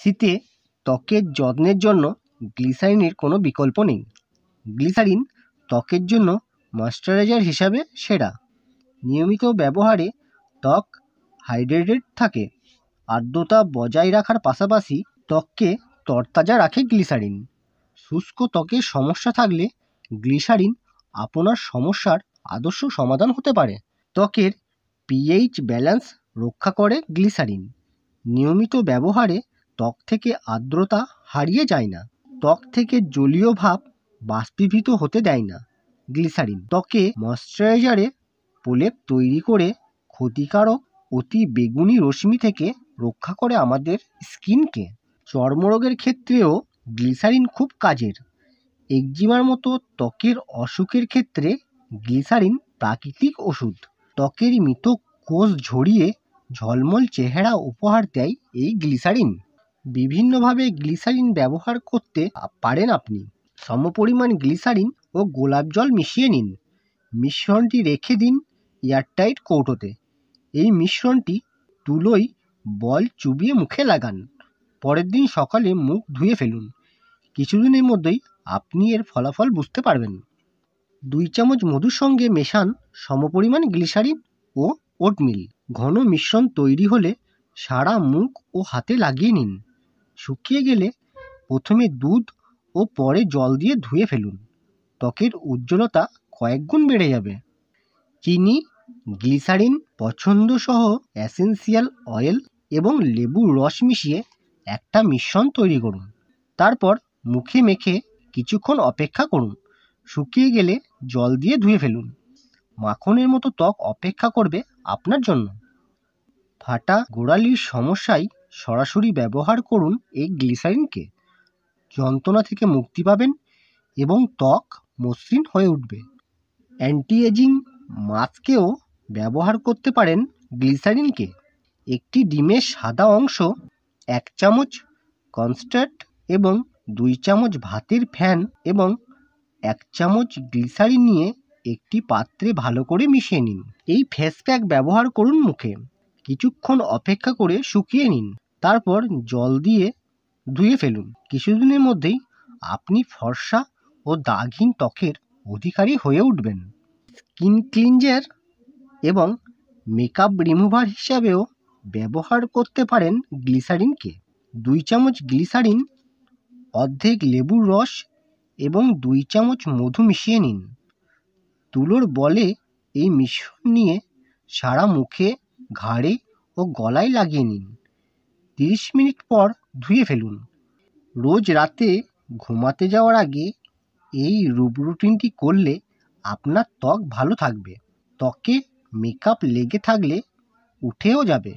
শীতে ত্বকের যত্নের জন্য গ্লিসারিনের কোনো বিকল্প নেই গ্লিসারিন ত্বকের জন্য ময়শ্চারাইজার হিসাবে সেরা নিয়মিত ব্যবহারে ত্বক হাইড্রেটেড থাকে আর্দ্রতা বজায় রাখার পাশাপাশি ত্বককে তরতাজা রাখে গ্লিসারিন শুষ্ক ত্বকের সমস্যা থাকলে গ্লিসারিন আপনার সমস্যার আদর্শ সমাধান হতে পারে ত্বকের পিএইচ ব্যালেন্স রক্ষা করে গ্লিসারিন নিয়মিত ব্যবহারে ত্বক থেকে আর্দ্রতা হারিয়ে যায় না ত্বক থেকে জলীয় ভাব বাষ্পীভূত হতে দেয় না গ্লিসারিন ত্বকে ময়শ্চারাইজারে প্রলেপ তৈরি করে ক্ষতিকারক অতি বেগুনি রশ্মি থেকে রক্ষা করে আমাদের স্কিনকে চর্মরোগের ক্ষেত্রেও গ্লিসারিন খুব কাজের একজিমার মতো ত্বকের অসুখের ক্ষেত্রে গ্লিসারিন প্রাকৃতিক ওষুধ ত্বকের মৃত কোষ ঝরিয়ে ঝলমল চেহারা উপহার দেয় এই গ্লিসারিন বিভিন্নভাবে গ্লিসারিন ব্যবহার করতে পারেন আপনি সমপরিমাণ গ্লিসারিন ও গোলাপ জল মিশিয়ে নিন মিশ্রণটি রেখে দিন এয়ারটাইট কৌটোতে এই মিশ্রণটি তুলোয় বল চুবিয়ে মুখে লাগান পরের দিন সকালে মুখ ধুয়ে ফেলুন কিছুদিনের মধ্যেই আপনি এর ফলাফল বুঝতে পারবেন দুই চামচ মধুর সঙ্গে মেশান সমপরিমাণ গ্লিসারিন ও ওটমিল ঘন মিশ্রণ তৈরি হলে সারা মুখ ও হাতে লাগিয়ে নিন শুকিয়ে গেলে প্রথমে দুধ ও পরে জল দিয়ে ধুয়ে ফেলুন ত্বকের উজ্জ্বলতা কয়েকগুণ বেড়ে যাবে চিনি গ্লিসারিন পছন্দসহ অ্যাসেন্সিয়াল অয়েল এবং লেবুর রস মিশিয়ে একটা মিশ্রণ তৈরি করুন তারপর মুখে মেখে কিছুক্ষণ অপেক্ষা করুন শুকিয়ে গেলে জল দিয়ে ধুয়ে ফেলুন মাখনের মতো ত্বক অপেক্ষা করবে আপনার জন্য ফাটা গোড়ালির সমস্যায় সরাসরি ব্যবহার করুন এই গ্লিসারিনকে যন্ত্রণা থেকে মুক্তি পাবেন এবং ত্বক মসৃণ হয়ে উঠবে অ্যান্টি এজিং মাস্কেও ব্যবহার করতে পারেন গ্লিসারিনকে একটি ডিমের সাদা অংশ এক চামচ কনস্ট্রাক্ট এবং দুই চামচ ভাতের ফ্যান এবং এক চামচ গ্লিসারিন নিয়ে একটি পাত্রে ভালো করে মিশিয়ে নিন এই ফেস প্যাক ব্যবহার করুন মুখে কিছুক্ষণ অপেক্ষা করে শুকিয়ে নিন তারপর জল দিয়ে ধুয়ে ফেলুন কিছুদিনের মধ্যেই আপনি ফর্সা ও দাগহীন ত্বকের অধিকারী হয়ে উঠবেন স্কিন ক্লিনজার এবং মেকআপ রিমুভার হিসাবেও ব্যবহার করতে পারেন গ্লিসারিনকে দুই চামচ গ্লিসারিন অর্ধেক লেবুর রস এবং দুই চামচ মধু মিশিয়ে নিন তুলোর বলে এই মিশ্রণ নিয়ে সারা মুখে ঘাড়ে ও গলায় লাগিয়ে নিন তিরিশ মিনিট পর ধুয়ে ফেলুন রোজ রাতে ঘুমাতে যাওয়ার আগে এই রূপ রুটিনটি করলে আপনার ত্বক ভালো থাকবে ত্বকে মেকআপ লেগে থাকলে উঠেও যাবে